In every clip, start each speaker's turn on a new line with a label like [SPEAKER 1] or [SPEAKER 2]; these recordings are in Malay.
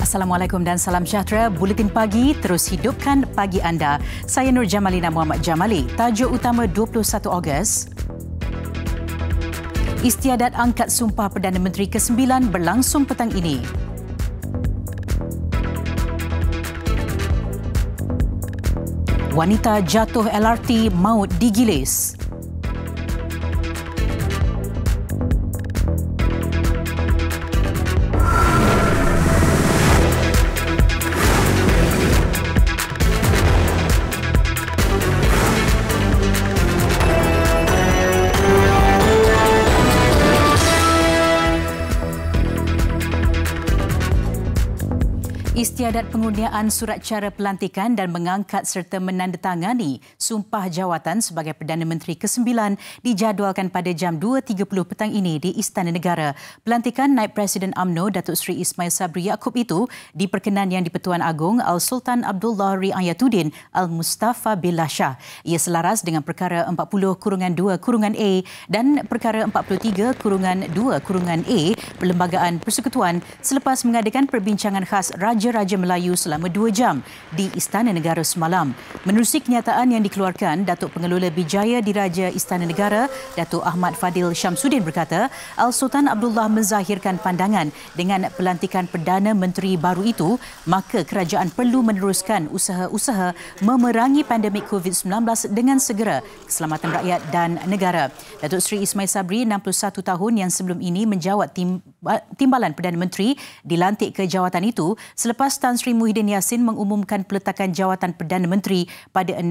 [SPEAKER 1] Assalamualaikum dan salam sejahtera. Buletin pagi terus hidupkan pagi anda. Saya Nur Jamalina Muhammad Jamali. Tajuk utama 21 Ogos. Istiadat angkat sumpah Perdana Menteri ke-9 berlangsung petang ini. Wanita jatuh LRT maut digilis. istiadat pengundian surat cara pelantikan dan mengangkat serta menandatangani sumpah jawatan sebagai Perdana Menteri ke-9 dijadualkan pada jam 2.30 petang ini di Istana Negara. Pelantikan Naib Presiden AMNO Datuk Seri Ismail Sabri Yaakob itu diperkenan yang di-Pertuan Agong Al-Sultan Abdullah Ri Ayatuddin Al-Mustafa Billah Shah. Ia selaras dengan perkara 40-2-A dan perkara 43-2-A Perlembagaan Persekutuan selepas mengadakan perbincangan khas Raja-Raja Raja Melayu selama dua jam di Istana Negara semalam. Menerusi kenyataan yang dikeluarkan, Datuk Pengelola Bijaya Diraja Istana Negara, Datuk Ahmad Fadil Syamsuddin berkata, Al-Sultan Abdullah menzahirkan pandangan dengan pelantikan Perdana Menteri baru itu, maka kerajaan perlu meneruskan usaha-usaha memerangi pandemik COVID-19 dengan segera keselamatan rakyat dan negara. Datuk Seri Ismail Sabri, 61 tahun yang sebelum ini menjawat tim, timbalan Perdana Menteri dilantik ke jawatan itu selepas Tan Sri Muhyiddin Yassin mengumumkan peletakan jawatan Perdana Menteri pada 16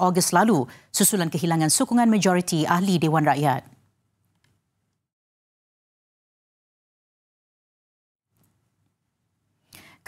[SPEAKER 1] Ogos lalu susulan kehilangan sokongan majoriti ahli Dewan Rakyat.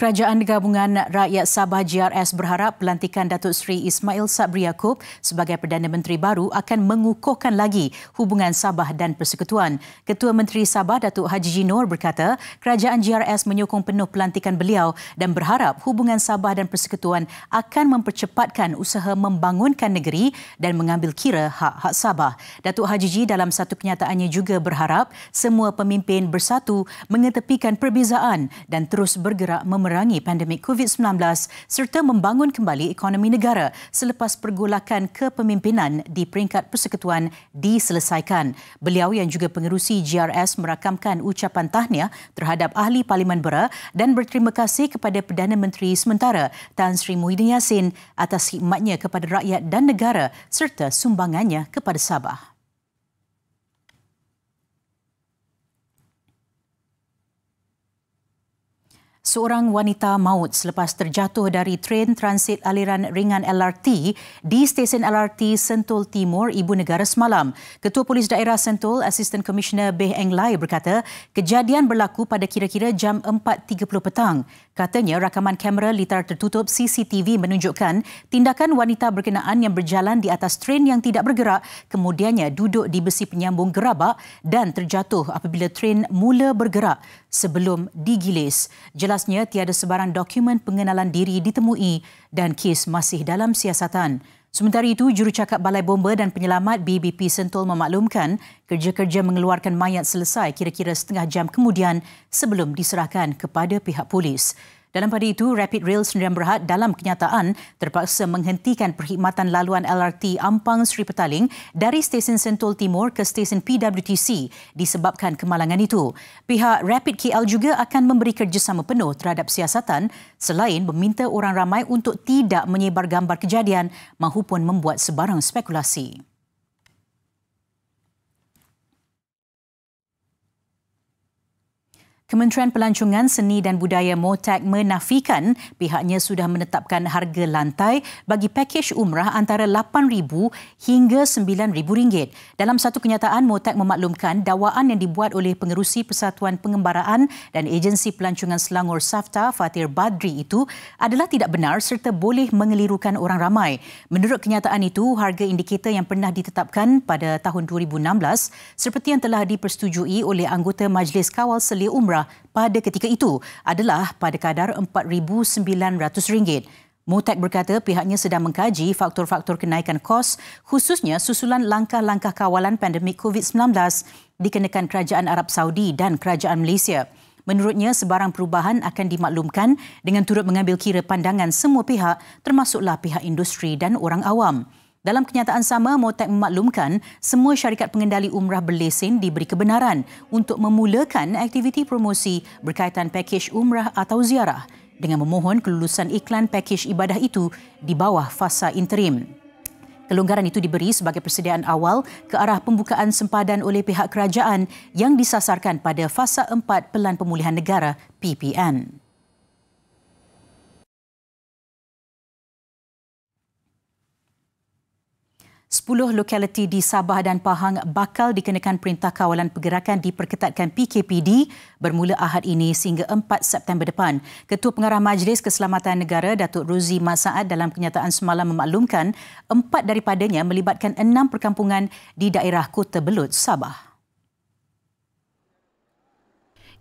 [SPEAKER 1] Kerajaan Gabungan Rakyat Sabah GRS berharap pelantikan Datuk Seri Ismail Sabri Yaakob sebagai Perdana Menteri baru akan mengukuhkan lagi hubungan Sabah dan Persekutuan. Ketua Menteri Sabah Datuk Haji Jinor berkata, Kerajaan GRS menyokong penuh pelantikan beliau dan berharap hubungan Sabah dan Persekutuan akan mempercepatkan usaha membangunkan negeri dan mengambil kira hak-hak Sabah. Datuk Haji Ji dalam satu kenyataannya juga berharap semua pemimpin bersatu mengetepikan perbezaan dan terus bergerak memerlukan memerangi pandemik COVID-19 serta membangun kembali ekonomi negara selepas pergolakan kepemimpinan di peringkat persekutuan diselesaikan. Beliau yang juga pengerusi GRS merakamkan ucapan tahniah terhadap ahli Parlimen Bera dan berterima kasih kepada Perdana Menteri Sementara Tan Sri Muhyiddin Yassin atas khidmatnya kepada rakyat dan negara serta sumbangannya kepada Sabah. Seorang wanita maut selepas terjatuh dari tren transit aliran ringan LRT di stesen LRT Sentul Timur Ibu Negara semalam. Ketua Polis Daerah Sentul, Assistant Commissioner Beh Eng Lai berkata, kejadian berlaku pada kira-kira jam 4.30 petang. Katanya rakaman kamera litar tertutup CCTV menunjukkan tindakan wanita berkenaan yang berjalan di atas tren yang tidak bergerak kemudiannya duduk di besi penyambung gerabak dan terjatuh apabila tren mula bergerak sebelum digilis. Jelasnya tiada sebarang dokumen pengenalan diri ditemui dan kes masih dalam siasatan. Sementara itu, jurucakap Balai Bomba dan Penyelamat BBP Sentul memaklumkan kerja-kerja mengeluarkan mayat selesai kira-kira setengah jam kemudian sebelum diserahkan kepada pihak polis. Dalam pada itu, Rapid Rail Sdn Bhd dalam kenyataan terpaksa menghentikan perkhidmatan laluan LRT Ampang Sri Petaling dari stesen Sentul Timur ke stesen PWTC disebabkan kemalangan itu. Pihak Rapid KL juga akan memberi kerjasama penuh terhadap siasatan selain meminta orang ramai untuk tidak menyebar gambar kejadian mahupun membuat sebarang spekulasi. Kementerian Pelancongan Seni dan Budaya Motek menafikan pihaknya sudah menetapkan harga lantai bagi pakej umrah antara RM8,000 hingga RM9,000. Dalam satu kenyataan, Motek memaklumkan dakwaan yang dibuat oleh Pengerusi Persatuan Pengembaraan dan Agensi Pelancongan Selangor Safta Fatir Badri itu adalah tidak benar serta boleh mengelirukan orang ramai. Menurut kenyataan itu, harga indikator yang pernah ditetapkan pada tahun 2016 seperti yang telah dipersetujui oleh anggota Majlis Kawal Selia Umrah rendah pada ketika itu adalah pada kadar RM4,900. Mutek berkata pihaknya sedang mengkaji faktor-faktor kenaikan kos khususnya susulan langkah-langkah kawalan pandemik COVID-19 dikenakan kerajaan Arab Saudi dan kerajaan Malaysia. Menurutnya, sebarang perubahan akan dimaklumkan dengan turut mengambil kira pandangan semua pihak termasuklah pihak industri dan orang awam. Dalam kenyataan sama, Motek memaklumkan semua syarikat pengendali umrah berlesen diberi kebenaran untuk memulakan aktiviti promosi berkaitan pakej umrah atau ziarah dengan memohon kelulusan iklan pakej ibadah itu di bawah fasa interim. Kelonggaran itu diberi sebagai persediaan awal ke arah pembukaan sempadan oleh pihak kerajaan yang disasarkan pada fasa 4 Pelan Pemulihan Negara PPN. 10 lokaliti di Sabah dan Pahang bakal dikenakan Perintah Kawalan Pergerakan diperketatkan PKPD bermula Ahad ini sehingga 4 September depan. Ketua Pengarah Majlis Keselamatan Negara Datuk Ruzi Masaad dalam kenyataan semalam memaklumkan empat daripadanya melibatkan enam perkampungan di daerah Kota Belud, Sabah.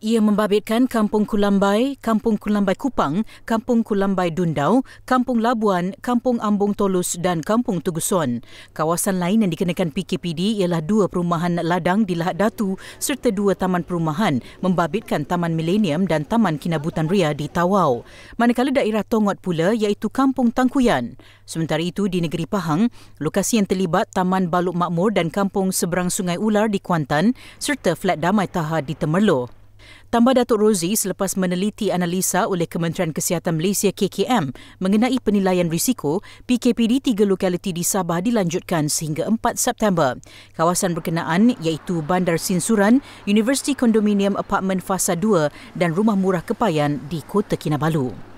[SPEAKER 1] Ia membabitkan Kampung Kulambai, Kampung Kulambai Kupang, Kampung Kulambai Dundau, Kampung Labuan, Kampung Ambung Tolus dan Kampung Tugusuan. Kawasan lain yang dikenakan PKPD ialah dua perumahan ladang di Lahat Datu serta dua taman perumahan membabitkan Taman Millennium dan Taman Kinabutan Ria di Tawau. Manakala daerah Tongot pula iaitu Kampung Tangkuyan. Sementara itu di negeri Pahang, lokasi yang terlibat Taman Baluk Makmur dan Kampung Seberang Sungai Ular di Kuantan serta Flat Damai Taha di Temerloh. Tambah Datuk Rozi selepas meneliti analisa oleh Kementerian Kesihatan Malaysia KKM mengenai penilaian risiko, PKPD tiga lokaliti di Sabah dilanjutkan sehingga 4 September. Kawasan berkenaan iaitu Bandar Sinsuran, University Condominium Apartment Fasa 2 dan Rumah Murah Kepayan di Kota Kinabalu.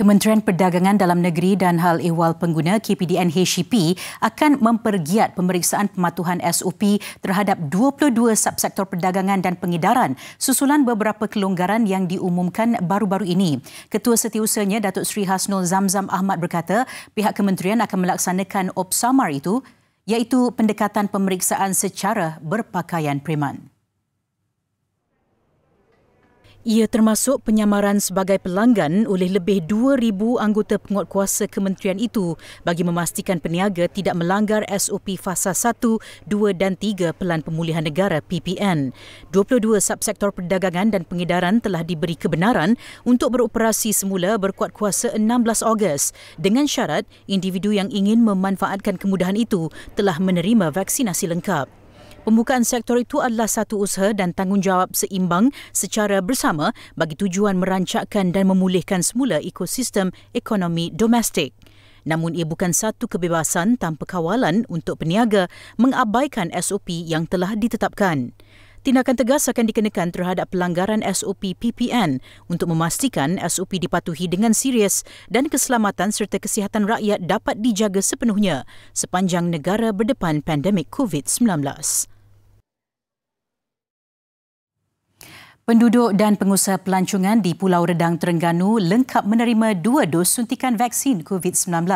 [SPEAKER 1] Kementerian Perdagangan Dalam Negeri dan Hal Ehwal Pengguna KPDN HCP akan mempergiat pemeriksaan pematuhan SOP terhadap 22 subsektor perdagangan dan pengedaran susulan beberapa kelonggaran yang diumumkan baru-baru ini. Ketua Setiausahanya Datuk Sri Hasnul Zamzam Ahmad berkata pihak kementerian akan melaksanakan OPSAMAR itu iaitu pendekatan pemeriksaan secara berpakaian preman. Ia termasuk penyamaran sebagai pelanggan oleh lebih 2,000 anggota penguatkuasa kementerian itu bagi memastikan peniaga tidak melanggar SOP Fasa 1, 2 dan 3 Pelan Pemulihan Negara PPN. 22 subsektor perdagangan dan pengedaran telah diberi kebenaran untuk beroperasi semula berkuat kuasa 16 Ogos dengan syarat individu yang ingin memanfaatkan kemudahan itu telah menerima vaksinasi lengkap. Pembukaan sektor itu adalah satu usaha dan tanggungjawab seimbang secara bersama bagi tujuan merancakkan dan memulihkan semula ekosistem ekonomi domestik. Namun ia bukan satu kebebasan tanpa kawalan untuk peniaga mengabaikan SOP yang telah ditetapkan tindakan tegas akan dikenakan terhadap pelanggaran SOP PPN untuk memastikan SOP dipatuhi dengan serius dan keselamatan serta kesihatan rakyat dapat dijaga sepenuhnya sepanjang negara berdepan pandemik COVID-19. Penduduk dan pengusaha pelancongan di Pulau Redang Terengganu lengkap menerima dua dos suntikan vaksin COVID-19.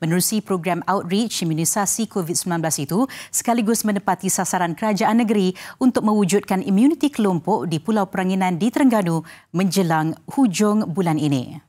[SPEAKER 1] Menerusi program outreach imunisasi COVID-19 itu sekaligus menepati sasaran kerajaan negeri untuk mewujudkan imuniti kelompok di Pulau Peranginan di Terengganu menjelang hujung bulan ini.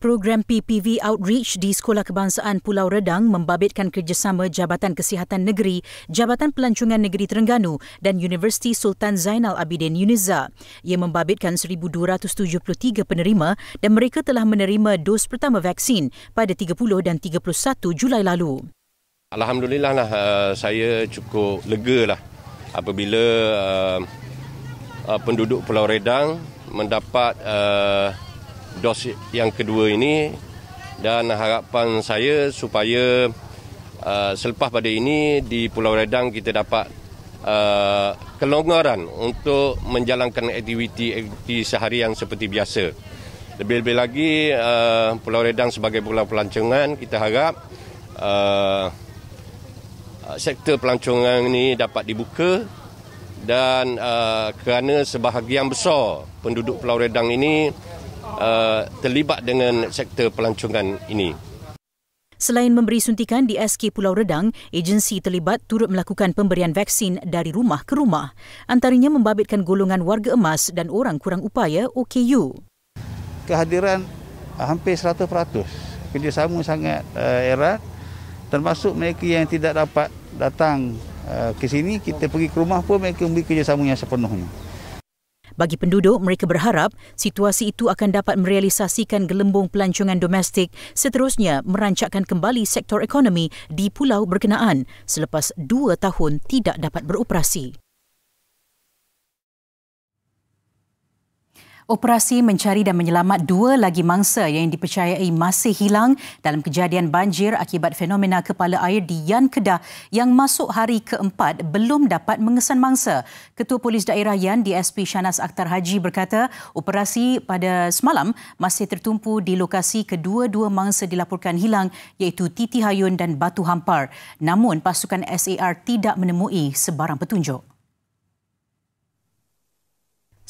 [SPEAKER 1] Program PPV Outreach di Sekolah Kebangsaan Pulau Redang membabitkan kerjasama Jabatan Kesihatan Negeri, Jabatan Pelancongan Negeri Terengganu dan Universiti Sultan Zainal Abidin Uniza. Ia membabitkan 1,273 penerima dan mereka telah menerima dos pertama vaksin pada 30 dan 31 Julai lalu. Alhamdulillah lah, eh, saya cukup lega lah apabila eh, eh, penduduk Pulau Redang mendapat uh, dos yang kedua ini dan harapan saya supaya uh, selepas pada ini di Pulau Redang kita dapat uh, kelonggaran untuk menjalankan aktiviti-aktiviti seharian seperti biasa. Lebih-lebih lagi uh, Pulau Redang sebagai pulau pelancongan kita harap uh, sektor pelancongan ini dapat dibuka dan uh, kerana sebahagian besar penduduk Pulau Redang ini uh, terlibat dengan sektor pelancongan ini. Selain memberi suntikan di SK Pulau Redang, agensi terlibat turut melakukan pemberian vaksin dari rumah ke rumah. Antaranya membabitkan golongan warga emas dan orang kurang upaya OKU. Kehadiran ah, hampir 100%. Kerjasama sangat uh, eh, erat. Termasuk mereka yang tidak dapat datang uh, ke sini, kita pergi ke rumah pun mereka memberi kerjasama yang sepenuhnya. Bagi penduduk, mereka berharap situasi itu akan dapat merealisasikan gelembung pelancongan domestik seterusnya merancakkan kembali sektor ekonomi di pulau berkenaan selepas dua tahun tidak dapat beroperasi. operasi mencari dan menyelamat dua lagi mangsa yang dipercayai masih hilang dalam kejadian banjir akibat fenomena kepala air di Yan Kedah yang masuk hari keempat belum dapat mengesan mangsa. Ketua Polis Daerah Yan DSP Shanas Akhtar Haji berkata operasi pada semalam masih tertumpu di lokasi kedua-dua mangsa dilaporkan hilang iaitu Titi Hayun dan Batu Hampar. Namun pasukan SAR tidak menemui sebarang petunjuk.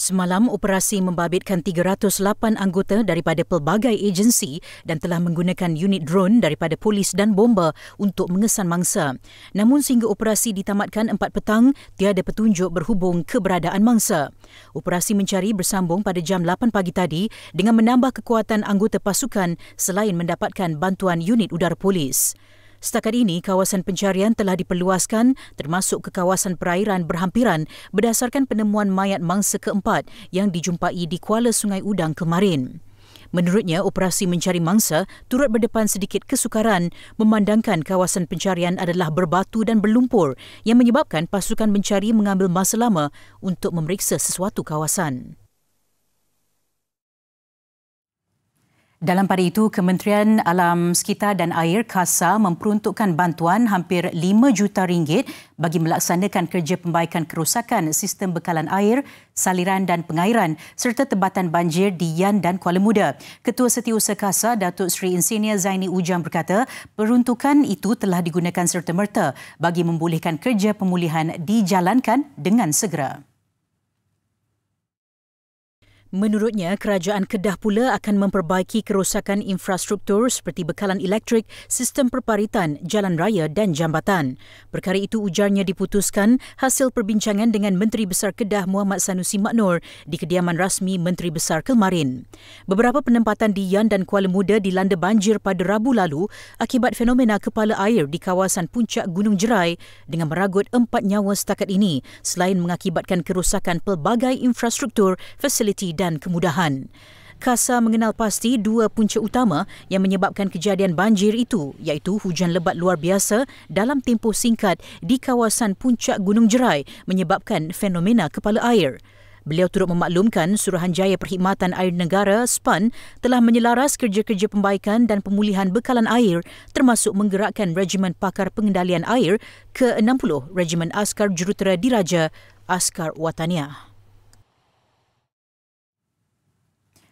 [SPEAKER 1] Semalam, operasi membabitkan 308 anggota daripada pelbagai agensi dan telah menggunakan unit drone daripada polis dan bomba untuk mengesan mangsa. Namun sehingga operasi ditamatkan 4 petang, tiada petunjuk berhubung keberadaan mangsa. Operasi mencari bersambung pada jam 8 pagi tadi dengan menambah kekuatan anggota pasukan selain mendapatkan bantuan unit udara polis. Setakat ini, kawasan pencarian telah diperluaskan termasuk ke kawasan perairan berhampiran berdasarkan penemuan mayat mangsa keempat yang dijumpai di Kuala Sungai Udang kemarin. Menurutnya, operasi mencari mangsa turut berdepan sedikit kesukaran memandangkan kawasan pencarian adalah berbatu dan berlumpur yang menyebabkan pasukan mencari mengambil masa lama untuk memeriksa sesuatu kawasan. Dalam pada itu, Kementerian Alam Sekitar dan Air KASA memperuntukkan bantuan hampir 5 juta ringgit bagi melaksanakan kerja pembaikan kerosakan sistem bekalan air, saliran dan pengairan serta tebatan banjir di Yan dan Kuala Muda. Ketua Setiausaha KASA, Datuk Seri Insinyur Zaini Ujang berkata, peruntukan itu telah digunakan serta-merta bagi membolehkan kerja pemulihan dijalankan dengan segera. Menurutnya, kerajaan Kedah pula akan memperbaiki kerosakan infrastruktur seperti bekalan elektrik, sistem perparitan, jalan raya dan jambatan. Perkara itu ujarnya diputuskan hasil perbincangan dengan Menteri Besar Kedah Muhammad Sanusi Maknur di kediaman rasmi Menteri Besar kemarin. Beberapa penempatan di Yan dan Kuala Muda dilanda banjir pada Rabu lalu akibat fenomena kepala air di kawasan puncak Gunung Jerai dengan meragut empat nyawa setakat ini selain mengakibatkan kerosakan pelbagai infrastruktur, fasiliti dan kemudahan. Kasa mengenal pasti dua punca utama yang menyebabkan kejadian banjir itu iaitu hujan lebat luar biasa dalam tempoh singkat di kawasan puncak Gunung Jerai menyebabkan fenomena kepala air. Beliau turut memaklumkan Suruhanjaya Perkhidmatan Air Negara SPAN telah menyelaras kerja-kerja pembaikan dan pemulihan bekalan air termasuk menggerakkan Regimen Pakar Pengendalian Air ke-60 Regimen Askar Jurutera Diraja Askar watania.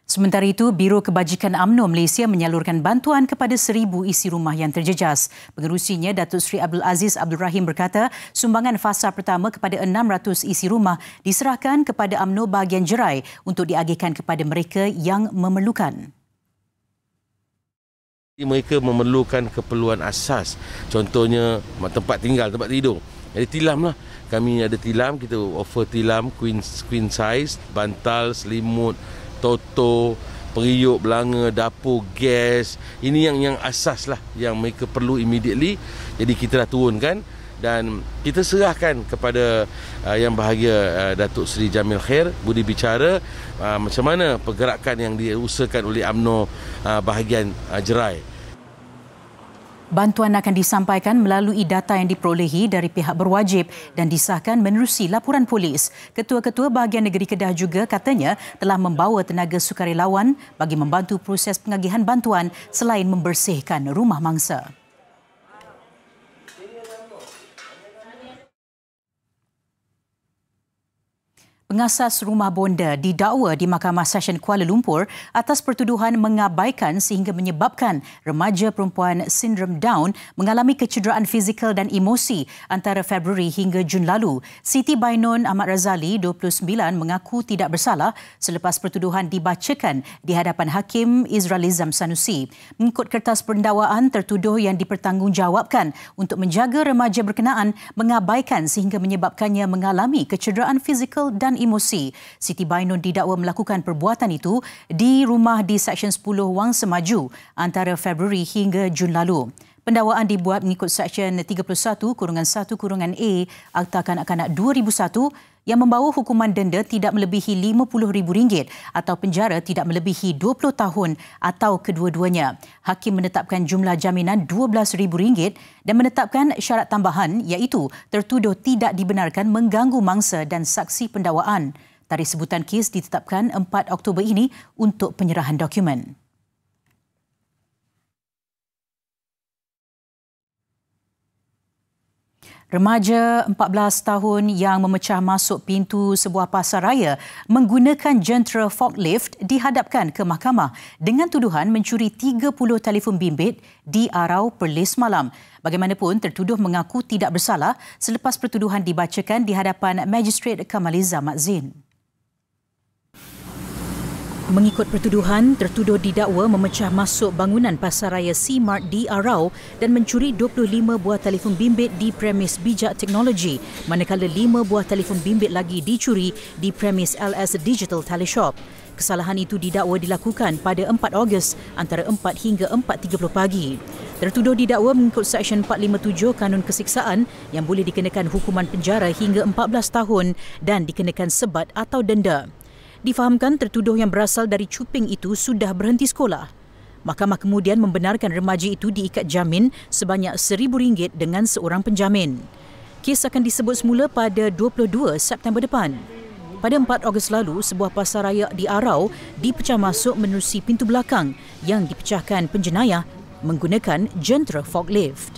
[SPEAKER 1] Sementara itu, Biro Kebajikan Amno Malaysia menyalurkan bantuan kepada seribu isi rumah yang terjejas. Pengerusinya, Datuk Seri Abdul Aziz Abdul Rahim berkata, sumbangan fasa pertama kepada 600 isi rumah diserahkan kepada Amno bahagian jerai untuk diagihkan kepada mereka yang memerlukan. Mereka memerlukan keperluan asas. Contohnya, tempat tinggal, tempat tidur. Jadi lah. Kami ada tilam, kita offer tilam, queen, queen size, bantal, selimut, toto periuk belanga dapur gas ini yang yang asas lah yang mereka perlu immediately jadi kita dah turunkan dan kita serahkan kepada uh, yang bahagia uh, Datuk Seri Jamil Khair budi bicara uh, macam mana pergerakan yang diusahakan oleh AMNO uh, bahagian uh, Jerai Bantuan akan disampaikan melalui data yang diperolehi dari pihak berwajib dan disahkan menerusi laporan polis. Ketua-ketua bahagian negeri Kedah juga katanya telah membawa tenaga sukarelawan bagi membantu proses pengagihan bantuan selain membersihkan rumah mangsa. Pengasas rumah bonda didakwa di Mahkamah Session Kuala Lumpur atas pertuduhan mengabaikan sehingga menyebabkan remaja perempuan sindrom Down mengalami kecederaan fizikal dan emosi antara Februari hingga Jun lalu. Siti Bainon Ahmad Razali, 29, mengaku tidak bersalah selepas pertuduhan dibacakan di hadapan Hakim Israelizam Sanusi. Mengikut kertas perendawaan, tertuduh yang dipertanggungjawabkan untuk menjaga remaja berkenaan mengabaikan sehingga menyebabkannya mengalami kecederaan fizikal dan emosi. Siti Bainun didakwa melakukan perbuatan itu di rumah di Seksyen 10 Wang Semaju antara Februari hingga Jun lalu pendawaan dibuat mengikut Seksyen 31 kurungan 1 kurungan A Akta Kanak-Kanak 2001 yang membawa hukuman denda tidak melebihi RM50,000 atau penjara tidak melebihi 20 tahun atau kedua-duanya. Hakim menetapkan jumlah jaminan RM12,000 dan menetapkan syarat tambahan iaitu tertuduh tidak dibenarkan mengganggu mangsa dan saksi pendawaan. Tarikh sebutan kes ditetapkan 4 Oktober ini untuk penyerahan dokumen. Remaja 14 tahun yang memecah masuk pintu sebuah pasar raya menggunakan jentera forklift dihadapkan ke mahkamah dengan tuduhan mencuri 30 telefon bimbit di Arau Perlis Malam. Bagaimanapun, tertuduh mengaku tidak bersalah selepas pertuduhan dibacakan di hadapan Magistrate Kamaliza Mazin. Mengikut pertuduhan, tertuduh didakwa memecah masuk bangunan pasaraya C-Mart di Arau dan mencuri 25 buah telefon bimbit di premis Bijak Teknologi, manakala 5 buah telefon bimbit lagi dicuri di premis LS Digital Teleshop. Kesalahan itu didakwa dilakukan pada 4 Ogos antara 4 hingga 4.30 pagi. Tertuduh didakwa mengikut Seksyen 457 Kanun Kesiksaan yang boleh dikenakan hukuman penjara hingga 14 tahun dan dikenakan sebat atau denda difahamkan tertuduh yang berasal dari Cuping itu sudah berhenti sekolah. Mahkamah kemudian membenarkan remaja itu diikat jamin sebanyak rm ringgit dengan seorang penjamin. Kes akan disebut semula pada 22 September depan. Pada 4 Ogos lalu, sebuah pasar raya di Arau dipecah masuk menerusi pintu belakang yang dipecahkan penjenayah menggunakan jentera forklift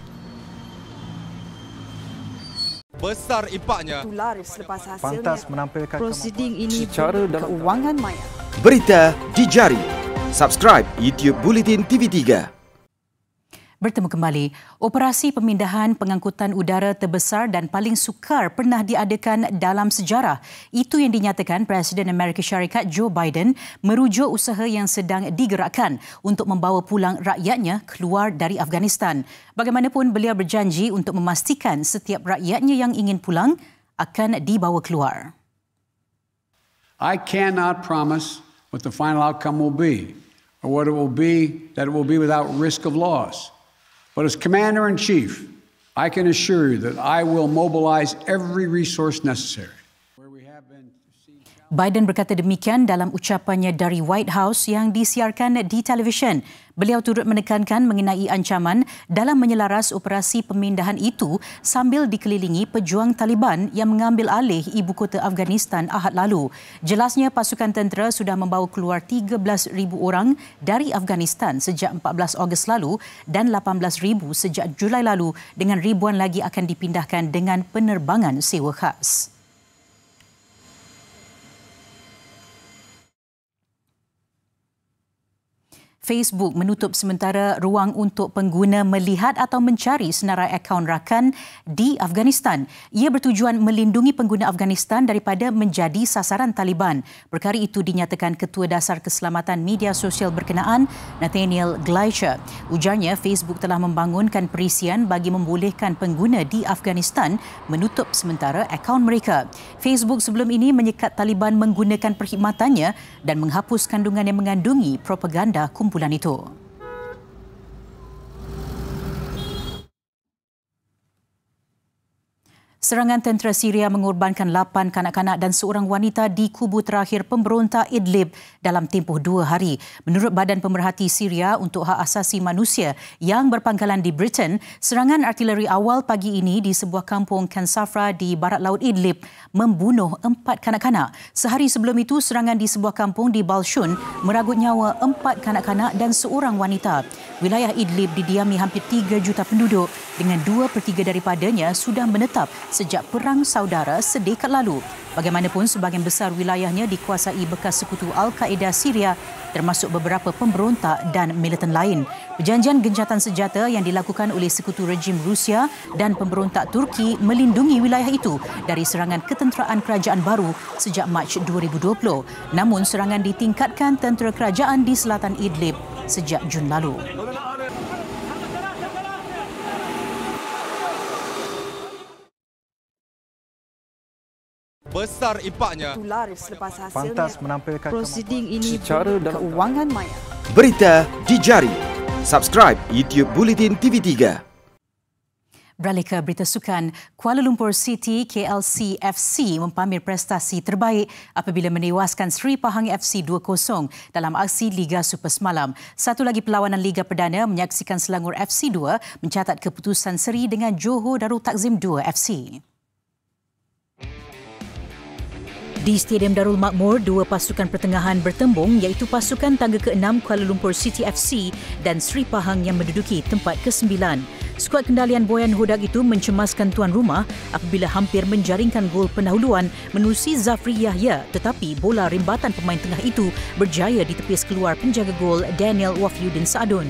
[SPEAKER 1] besar impaknya. selepas hasilnya. Pantas menampilkan proceeding ini secara dan keuangan maya. Berita di jari. Subscribe YouTube Bulletin TV 3 bertemu kembali. Operasi pemindahan pengangkutan udara terbesar dan paling sukar pernah diadakan dalam sejarah. Itu yang dinyatakan Presiden Amerika Syarikat Joe Biden merujuk usaha yang sedang digerakkan untuk membawa pulang rakyatnya keluar dari Afghanistan. Bagaimanapun beliau berjanji untuk memastikan setiap rakyatnya yang ingin pulang akan dibawa keluar. I cannot promise what the final outcome will be. Or what it will be, that it will be without risk of loss. But as Commander in Chief, I can assure you that I will mobilize every resource necessary Biden berkata demikian dalam ucapannya dari White House yang disiarkan di televisyen. Beliau turut menekankan mengenai ancaman dalam menyelaras operasi pemindahan itu sambil dikelilingi pejuang Taliban yang mengambil alih ibu kota Afghanistan Ahad lalu. Jelasnya pasukan tentera sudah membawa keluar 13,000 orang dari Afghanistan sejak 14 Ogos lalu dan 18,000 sejak Julai lalu dengan ribuan lagi akan dipindahkan dengan penerbangan sewa khas. Facebook menutup sementara ruang untuk pengguna melihat atau mencari senarai akaun rakan di Afghanistan. Ia bertujuan melindungi pengguna Afghanistan daripada menjadi sasaran Taliban. Perkara itu dinyatakan Ketua Dasar Keselamatan Media Sosial Berkenaan Nathaniel Gleischer. Ujarnya, Facebook telah membangunkan perisian bagi membolehkan pengguna di Afghanistan menutup sementara akaun mereka. Facebook sebelum ini menyekat Taliban menggunakan perkhidmatannya dan menghapus kandungan yang mengandungi propaganda kumpulan ulan Serangan tentera Syria mengorbankan 8 kanak-kanak dan seorang wanita di kubu terakhir pemberontak Idlib dalam tempoh dua hari. Menurut Badan Pemerhati Syria untuk Hak Asasi Manusia yang berpangkalan di Britain, serangan artileri awal pagi ini di sebuah kampung Kansafra di barat laut Idlib membunuh empat kanak-kanak. Sehari sebelum itu, serangan di sebuah kampung di Balshun meragut nyawa empat kanak-kanak dan seorang wanita. Wilayah Idlib didiami hampir 3 juta penduduk dengan dua per tiga daripadanya sudah menetap sejak Perang Saudara sedekat lalu. Bagaimanapun, sebahagian besar wilayahnya dikuasai bekas sekutu Al-Qaeda Syria termasuk beberapa pemberontak dan militan lain. Perjanjian gencatan senjata yang dilakukan oleh sekutu rejim Rusia dan pemberontak Turki melindungi wilayah itu dari serangan ketenteraan kerajaan baru sejak Mac 2020. Namun, serangan ditingkatkan tentera kerajaan di selatan Idlib sejak Jun lalu. besar impaknya. Pantas menampilkan proceeding ini secara dan kewangan maya. Berita di jari. Subscribe YouTube Bulletin TV3. Beralih ke berita sukan, Kuala Lumpur City KLC FC mempamer prestasi terbaik apabila menewaskan Sri Pahang FC 2-0 dalam aksi Liga Super semalam. Satu lagi perlawanan Liga Perdana menyaksikan Selangor FC 2 mencatat keputusan seri dengan Johor Darul Takzim 2 FC. Di Stadium Darul Makmur, dua pasukan pertengahan bertembung iaitu pasukan tangga ke-6 Kuala Lumpur City FC dan Sri Pahang yang menduduki tempat ke-9. Skuad kendalian Boyan Hodak itu mencemaskan tuan rumah apabila hampir menjaringkan gol pendahuluan menerusi Zafri Yahya tetapi bola rimbatan pemain tengah itu berjaya ditepis keluar penjaga gol Daniel Wafiuddin Saadun.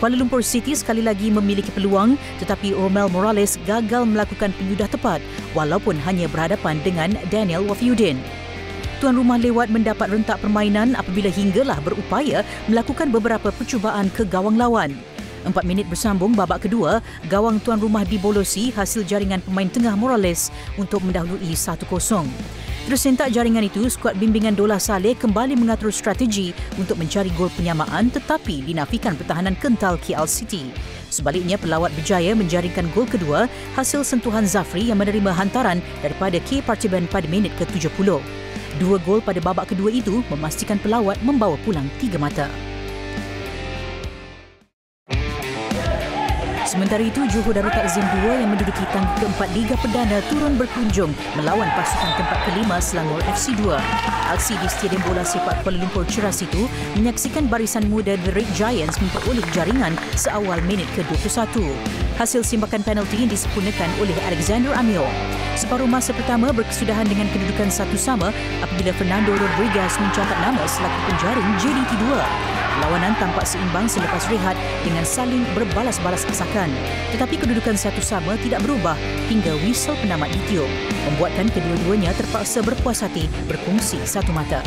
[SPEAKER 1] Kuala Lumpur City sekali lagi memiliki peluang tetapi Romel Morales gagal melakukan penyudah tepat walaupun hanya berhadapan dengan Daniel Wafiuddin. Tuan rumah lewat mendapat rentak permainan apabila hinggalah berupaya melakukan beberapa percubaan ke gawang lawan. Empat minit bersambung babak kedua, gawang tuan rumah dibolosi hasil jaringan pemain tengah Morales untuk mendahului 1-0 tersentak jaringan itu, skuad bimbingan Dola Saleh kembali mengatur strategi untuk mencari gol penyamaan tetapi dinafikan pertahanan kental KL City. Sebaliknya, pelawat berjaya menjaringkan gol kedua hasil sentuhan Zafri yang menerima hantaran daripada K Partiban pada minit ke-70. Dua gol pada babak kedua itu memastikan pelawat membawa pulang tiga mata. Sementara itu, Johor Darul Takzim 2 yang menduduki tangga keempat Liga Perdana turun berkunjung melawan pasukan tempat kelima Selangor FC2. Aksi di Stadium Bola Sepak Kuala Lumpur Ceras itu menyaksikan barisan muda The Red Giants memperoleh jaringan seawal minit ke-21. Hasil simbakan penalti ini disempurnakan oleh Alexander Amio. Separuh masa pertama berkesudahan dengan kedudukan satu sama apabila Fernando Rodriguez mencatat nama selaku penjaring JDT 2. Perlawanan tampak seimbang selepas rehat dengan saling berbalas-balas kesakan. Tetapi kedudukan satu sama tidak berubah hingga whistle penamat ditiup. Membuatkan kedua-duanya terpaksa berpuas hati berkongsi satu mata.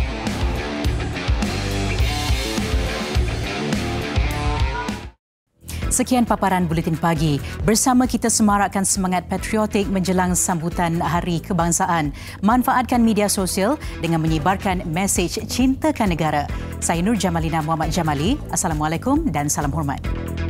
[SPEAKER 1] Sekian paparan Buletin Pagi. Bersama kita semarakkan semangat patriotik menjelang sambutan Hari Kebangsaan. Manfaatkan media sosial dengan menyebarkan mesej cintakan negara. Saya Nur Jamalina Muhammad Jamali. Assalamualaikum dan salam hormat.